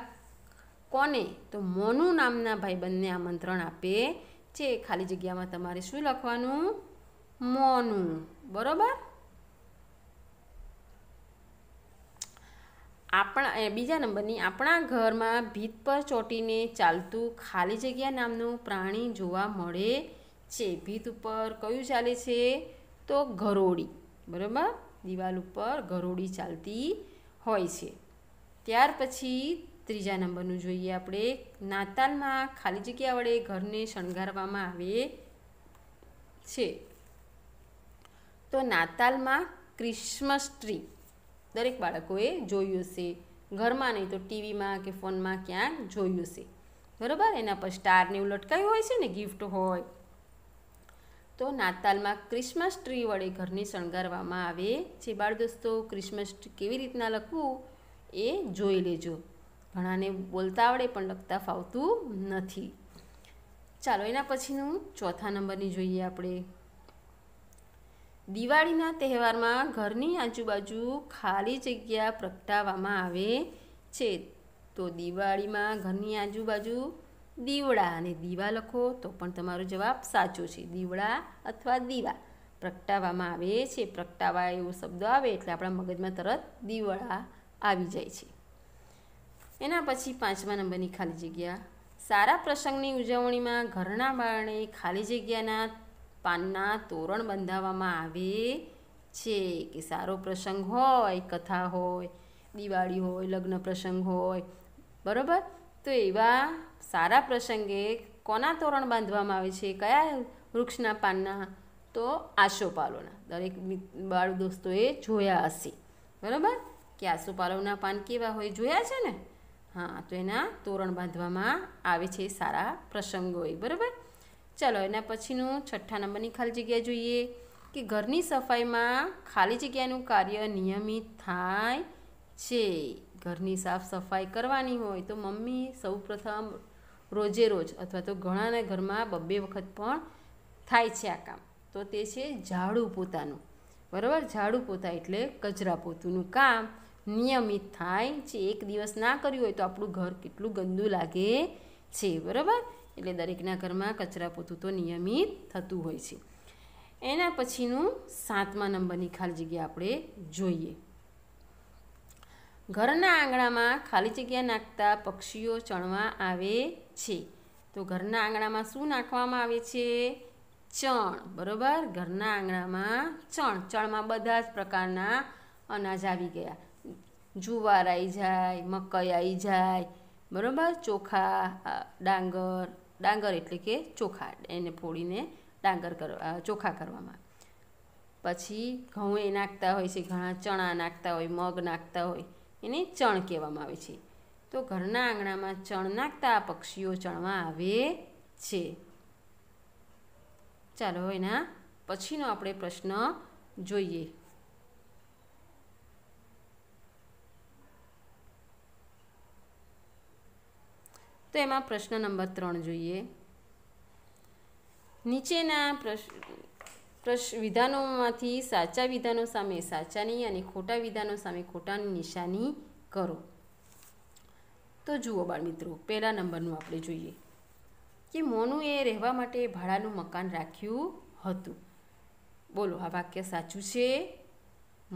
કોને તો મોનુ નામના ભાઈબંધને આમંત્રણ આપે છે ખાલી જગ્યામાં તમારે શું લખવાનું મોનું બરોબર આપણા બીજા નંબરની આપણા ઘરમાં ભીત પર ચોટીને ચાલતું ખાલી જગ્યા નામનું પ્રાણી જોવા મળે છે ભીત ઉપર કયું ચાલે છે તો ઘરોડી બરોબર દિવાલ ઉપર ઘરોડી ચાલતી હોય છે ત્યાર પછી ત્રીજા નંબરનું જોઈએ આપણે નાતાલમાં ખાલી જગ્યા વડે ઘરને શણગારવામાં આવે છે તો નાતાલમાં ક્રિસમસ ટ્રી દરેક બાળકોએ જોયું છે ઘરમાં નહીં તો ટીવીમાં કે ફોનમાં ક્યાંક જોયું છે બરાબર એના પર સ્ટારને એવું લટકાયું હોય છે ને ગિફ્ટ હોય તો નાતાલમાં ક્રિસમસ ટ્રી વડે ઘરને શણગારવામાં આવે છે બાળ દોસ્તો ક્રિસમસ ટ્રી કેવી રીતના લખવું એ જોઈ લેજો ઘણાને બોલતા આવડે પણ લખતા ફાવતું નથી ચાલો એના પછીનું ચોથા નંબરની જોઈએ આપણે દિવાળીના તહેવારમાં ઘરની આજુબાજુ ખાલી જગ્યા પ્રગટાવવામાં આવે છે તો દિવાળીમાં ઘરની આજુબાજુ દીવડા અને દીવા લખો તો પણ તમારો જવાબ સાચો છે દીવડા અથવા દીવા પ્રગટાવવામાં આવે છે પ્રગટાવા એવો શબ્દ આવે એટલે આપણા મગજમાં તરત દીવડા આવી જાય છે એના પછી પાંચમા નંબરની ખાલી જગ્યા સારા પ્રસંગની ઉજવણીમાં ઘરના બારણે ખાલી જગ્યાના પાનના તોરણ બંધાવવામાં આવે છે કે સારો પ્રસંગ હોય કથા હોય દિવાળી હોય લગ્ન પ્રસંગ હોય બરાબર તો એવા સારા પ્રસંગે કોના તોરણ બાંધવામાં આવે છે કયા વૃક્ષના પાનના તો આસોપાલવના દરેક બાળ દોસ્તોએ જોયા હશે બરાબર કે આસોપાલવના પાન કેવા હોય જોયા છે ને હા તો એના તોરણ બાંધવામાં આવે છે સારા પ્રસંગોએ બરાબર ચાલો એના પછીનું છઠ્ઠા નંબરની ખાલી જગ્યા જોઈએ કે ઘરની સફાઈમાં ખાલી જગ્યાનું કાર્ય નિયમિત થાય છે ઘરની સાફ સફાઈ કરવાની હોય તો મમ્મી સૌપ્રથમ રોજે રોજ અથવા તો ઘણાના ઘરમાં બબ્બે વખત પણ થાય છે આ કામ તો તે છે ઝાડુ પોતાનું બરાબર ઝાડુ પોતા એટલે કચરા પોતુંનું કામ નિયમિત થાય છે એક દિવસ ના કર્યું હોય તો આપણું ઘર કેટલું ગંદુ લાગે છે બરાબર એટલે દરેકના ઘરમાં કચરા પોતું તો નિયમિત થતું હોય છે એના પછીનું સાતમા નંબરની ખાલી જગ્યા આપણે જોઈએ ઘરના આંગણામાં ખાલી જગ્યા નાખતા પક્ષીઓ ચણવા આવે છે તો ઘરના આંગણામાં શું નાખવામાં આવે છે ચણ બરાબર ઘરના આંગણામાં ચણ ચણમાં બધા જ પ્રકારના અનાજ આવી ગયા જુવાર આવી જાય મકઈ આવી જાય બરાબર ચોખા ડાંગર ડાંગર એટલે કે ચોખા એને ફોડીને ડાંગર કરવા ચોખા કરવામાં પછી ઘઉં એ નાખતા હોય છે ઘણા ચણા નાખતા હોય મગ નાખતા હોય એને ચણ કહેવામાં આવે છે તો ઘરના આંગણામાં ચણ નાખતા પક્ષીઓ ચણવા આવે છે ચાલો એના પછીનો આપણે પ્રશ્ન જોઈએ તો એમાં પ્રશ્ન નંબર ત્રણ જોઈએ નીચેના પ્રશ્ન વિધાનોમાંથી સાચા વિધાનો સામે સાચાની અને ખોટા વિધાનો સામે ખોટાની નિશાની કરો તો જુઓ બાળમિત્રો પહેલા નંબરનું આપણે જોઈએ કે મોનુએ રહેવા માટે ભાડાનું મકાન રાખ્યું હતું બોલો આ વાક્ય સાચું છે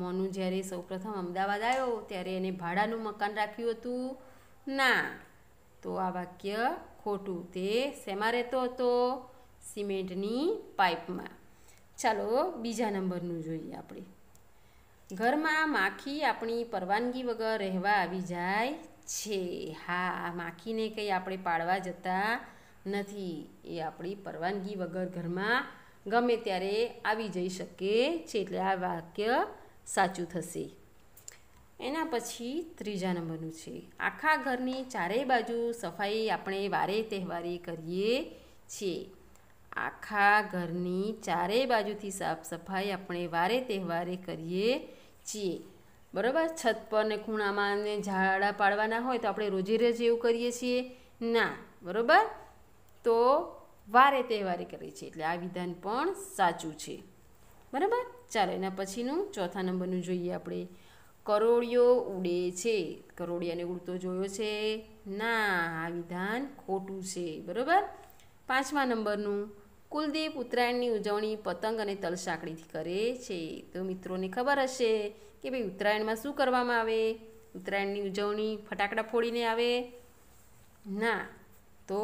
મોનુ જ્યારે સૌપ્રથમ અમદાવાદ આવ્યો ત્યારે એને ભાડાનું મકાન રાખ્યું હતું ના તો આ વાક્ય ખોટું તે શેમાં રહેતો હતો સિમેન્ટની પાઇપમાં ચાલો બીજા નંબરનું જોઈએ આપણે ઘરમાં માખી આપણી પરવાનગી વગર રહેવા આવી જાય છે હા માખીને કંઈ આપણે પાડવા જતા નથી એ આપણી પરવાનગી વગર ઘરમાં ગમે ત્યારે આવી જઈ શકે છે એટલે આ વાક્ય સાચું થશે એના પછી ત્રીજા નંબરનું છે આખા ઘરની ચારેય બાજુ સફાઈ આપણે વારે તહેવારે કરીએ છીએ આખા ઘરની ચારેય બાજુથી સાફ સફાઈ આપણે વારે તહેવારે કરીએ છીએ બરાબર છત પર ને ખૂણામાં ને ઝાડા પાડવાના હોય તો આપણે રોજે રોજ એવું કરીએ છીએ ના બરાબર તો વારે તહેવારે કરીએ છીએ એટલે આ વિધાન પણ સાચું છે બરાબર ચાલો એના પછીનું ચોથા નંબરનું જોઈએ આપણે કરોળિયો ઉડે છે કરોળિયાને ઉડતો જોયો છે ના આ વિધાન ખોટું છે બરાબર પાંચમા નંબરનું કુલદીપ ઉત્તરાયણની ઉજવણી પતંગ અને તલસાંકડીથી કરે છે તો મિત્રોને ખબર હશે કે ભાઈ ઉત્તરાયણમાં શું કરવામાં આવે ઉત્તરાયણની ઉજવણી ફટાકડા ફોડીને આવે ના તો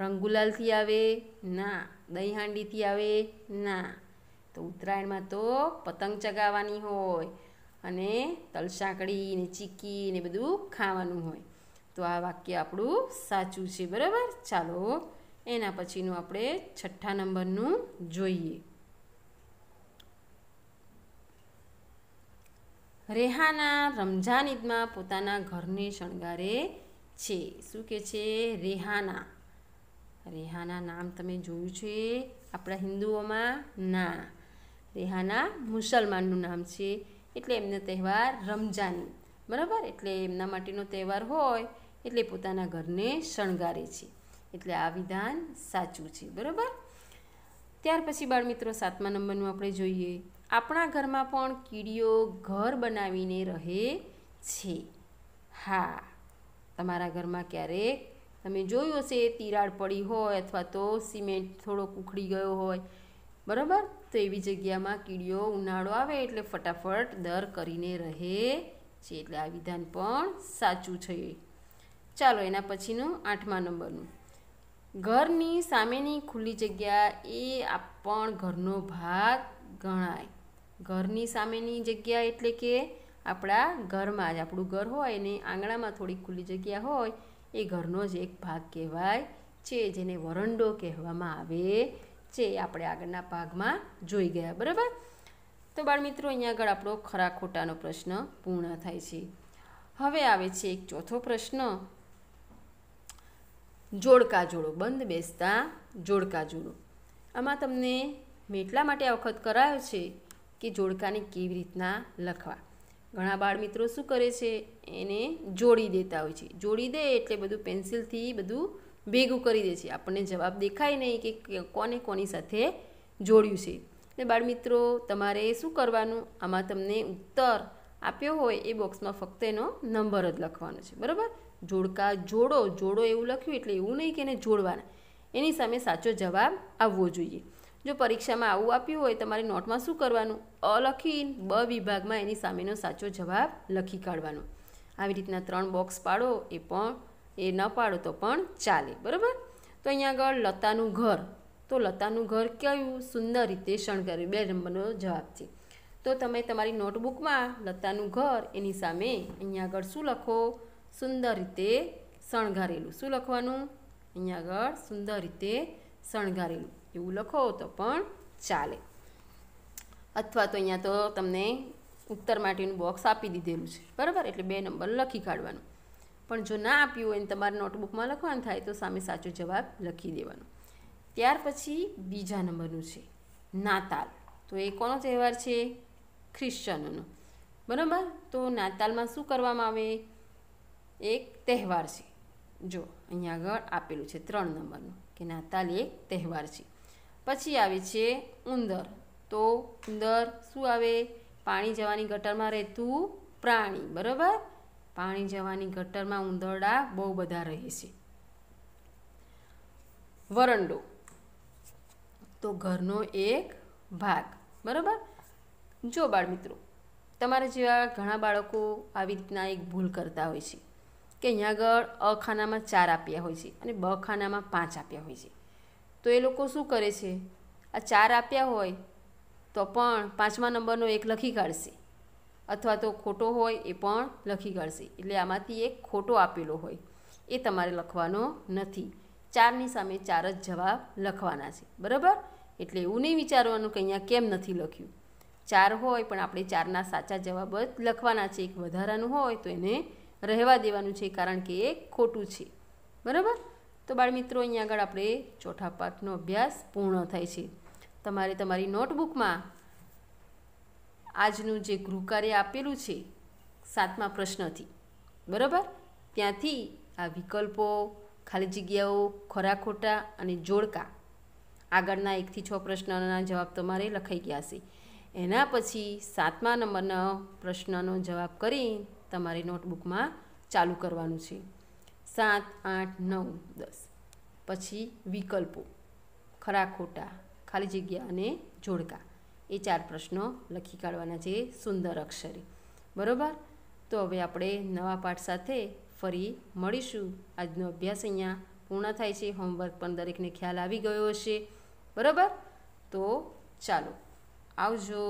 રંગુલાલથી આવે ના દહીંહાંડીથી આવે ના તો ઉત્તરાયણમાં તો પતંગ ચગાવવાની હોય અને તલસાંકડી ને ચીકી ને બધું ખાવાનું હોય તો આ વાક્ય આપણું સાચું છે બરાબર ચાલો એના પછીનું આપણે છઠ્ઠા નંબરનું જોઈએ રેહાના રમઝાન ઈદમાં પોતાના ઘરને શણગારે છે શું કે છે રેહાના રેહાના નામ તમે જોયું છે આપણા હિન્દુઓમાં ના રેહાના મુસલમાનનું નામ છે એટલે એમનો તહેવાર રમજાન બરાબર એટલે એમના માટેનો તહેવાર હોય એટલે પોતાના ઘરને શણગારે છે એટલે આ વિધાન સાચું છે બરાબર ત્યાર પછી બાળમિત્રો સાતમા નંબરનું આપણે જોઈએ આપણા ઘરમાં પણ કીડીઓ ઘર બનાવીને રહે છે હા તમારા ઘરમાં ક્યારેક તમે જોયું હશે તિરાડ પડી હોય અથવા તો સિમેન્ટ થોડોક ઉખડી ગયો હોય બરાબર તો એવી જગ્યામાં કીડીઓ ઉનાળો આવે એટલે ફટાફટ દર કરીને રહે છે એટલે આ વિધાન પણ સાચું છે ચાલો એના પછીનું આઠમા નંબરનું ઘરની સામેની ખુલ્લી જગ્યા એ પણ ઘરનો ભાગ ગણાય ઘરની સામેની જગ્યા એટલે કે આપણા ઘરમાં જ આપણું ઘર હોય અને આંગણામાં થોડી ખુલ્લી જગ્યા હોય એ ઘરનો જ એક ભાગ કહેવાય છે જેને વરંડો કહેવામાં આવે છે એ આપણે આગળના ભાગમાં જોઈ ગયા બરાબર તો બાળમિત્રો અહીંયા આગળ આપણો ખરા ખોટાનો પ્રશ્ન પૂર્ણ થાય છે હવે આવે છે એક ચોથો પ્રશ્ન જોડકા જોડો બંધ બેસતા જોડકા જોડો આમાં તમને મેટલા માટે આ વખત કરાયો છે કે જોડકાને કેવી રીતના લખવા ઘણા બાળમિત્રો શું કરે છે એને જોડી દેતા હોય છે જોડી દે એટલે બધું પેન્સિલથી બધું ભેગું કરી દે છે આપણને જવાબ દેખાય નહીં કે કોને કોની સાથે જોડ્યું છે એટલે બાળમિત્રો તમારે શું કરવાનું આમાં તમને ઉત્તર આપ્યો હોય એ બોક્સમાં ફક્ત એનો નંબર જ લખવાનો છે બરાબર જોડકા જોડો જોડો એવું લખ્યું એટલે એવું નહીં કે એને જોડવાના એની સામે સાચો જવાબ આવવો જોઈએ જો પરીક્ષામાં આવું આપ્યું હોય તમારે નોટમાં શું કરવાનું અ લખી બ વિભાગમાં એની સામેનો સાચો જવાબ લખી કાઢવાનો આવી રીતના ત્રણ બોક્સ પાડો એ પણ એ ન પાડો તો પણ ચાલે બરાબર તો અહીંયા આગળ લતાનું ઘર તો લતાનું ઘર કયું સુંદર રીતે શણગાર્યું બે નંબરનો જવાબ છે તો તમે તમારી નોટબુકમાં લતાનું ઘર એની સામે અહીંયા આગળ શું લખો સુંદર રીતે શણગારેલું શું લખવાનું અહીંયા આગળ સુંદર રીતે શણગારેલું એવું લખો તો પણ ચાલે અથવા તો અહીંયા તો તમને ઉત્તર માટેનું બોક્સ આપી દીધેલું છે બરાબર એટલે બે નંબર લખી કાઢવાનું પણ જો ના આપ્યું હોય ને તમારે નોટબુકમાં લખવાનું થાય તો સામે સાચો જવાબ લખી દેવાનો ત્યાર પછી બીજા નંબરનું છે નાતાલ તો એ કોનો તહેવાર છે ખ્રિશ્ચનોનો બરાબર તો નાતાલમાં શું કરવામાં આવે એક તહેવાર છે જો અહીંયા આગળ આપેલું છે ત્રણ નંબરનું કે નાતાલ એક તહેવાર છે પછી આવે છે ઉંદર તો ઉંદર શું આવે પાણી જવાની ગટરમાં રહેતું પ્રાણી બરાબર પાણી જવાની ગટરમાં ઉંદરડા બહુ બધા રહે છે વરંડો તો ઘરનો એક ભાગ બરાબર જો બાળ મિત્રો તમારા જેવા ઘણા બાળકો આવી રીતના એક ભૂલ કરતા હોય છે કે અહીંયા આગળ અ ખાનામાં ચાર આપ્યા હોય છે અને બ ખાનામાં પાંચ આપ્યા હોય છે તો એ લોકો શું કરે છે આ ચાર આપ્યા હોય તો પણ પાંચમા નંબરનો એક લખી કાઢશે અથવા તો ખોટો હોય એ પણ લખી કાઢશે એટલે આમાંથી એક ખોટો આપેલો હોય એ તમારે લખવાનો નથી ચારની સામે ચાર જ જવાબ લખવાના છે બરાબર એટલે એવું નહીં વિચારવાનું કે અહીંયા કેમ નથી લખ્યું ચાર હોય પણ આપણે ચારના સાચા જવાબ જ લખવાના છે એક વધારાનું હોય તો એને રહેવા દેવાનું છે કારણ કે એ ખોટું છે બરાબર તો બાળમિત્રો અહીંયા આગળ આપણે ચોથા પાઠનો અભ્યાસ પૂર્ણ થાય છે તમારે તમારી નોટબુકમાં આજનું જે ગૃહ કાર્ય આપેલું છે સાતમા પ્રશ્નથી બરાબર ત્યાંથી આ વિકલ્પો ખાલી જગ્યાઓ ખોરાખોટા અને જોડકા આગળના એકથી છ પ્રશ્નના જવાબ તમારે લખાઈ ગયા છે એના પછી સાતમા નંબરના પ્રશ્નનો જવાબ કરી તમારે નોટબુકમાં ચાલુ કરવાનું છે સાત આઠ નવ દસ પછી વિકલ્પો ખરા ખોટા ખાલી જગ્યા અને જોડકા એ ચાર પ્રશ્નો લખી કાઢવાના છે સુંદર અક્ષરે બરાબર તો હવે આપણે નવા પાઠ સાથે ફરી મળીશું આજનો અભ્યાસ અહીંયા પૂર્ણ થાય છે હોમવર્ક પણ દરેકને ખ્યાલ આવી ગયો હશે બરાબર તો ચાલો આવજો